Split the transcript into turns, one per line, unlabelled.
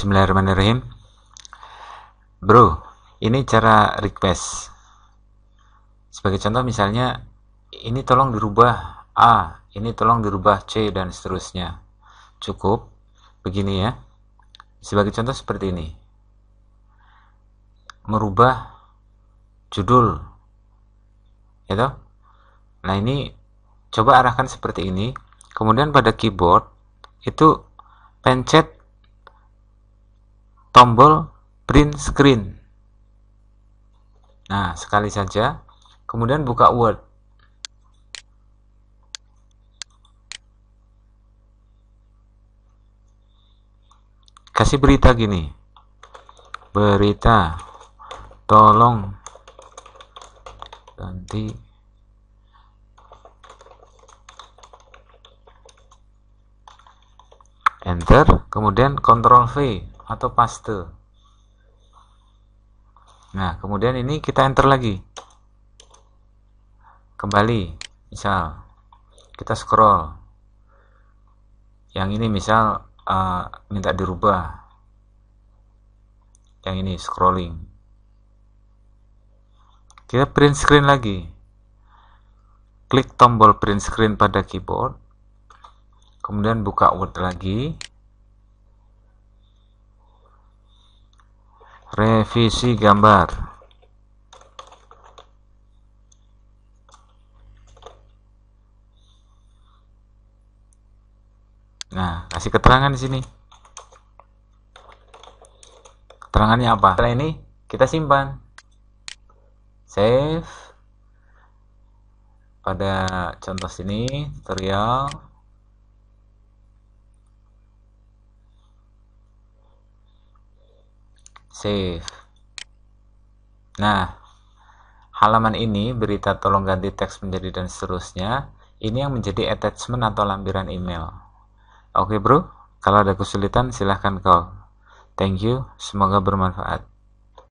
Bismillahirrahmanirrahim. Bro, ini cara request. Sebagai contoh misalnya ini tolong dirubah A, ini tolong dirubah C dan seterusnya. Cukup begini ya. Sebagai contoh seperti ini. Merubah judul. Ya Nah, ini coba arahkan seperti ini. Kemudian pada keyboard itu pencet tombol print screen. Nah, sekali saja. Kemudian buka Word. Kasih berita gini. Berita. Tolong Nanti. enter kemudian Ctrl V atau paste. Nah, kemudian ini kita enter lagi. Kembali, misal kita scroll. Yang ini misal uh, minta dirubah. Yang ini scrolling. Kita print screen lagi. Klik tombol print screen pada keyboard. Kemudian buka Word lagi. revisi gambar nah kasih keterangan di sini keterangannya apa setelah ini kita simpan save pada contoh sini tutorial save nah halaman ini berita tolong ganti teks menjadi dan seterusnya ini yang menjadi attachment atau lampiran email oke bro kalau ada kesulitan silahkan call thank you semoga bermanfaat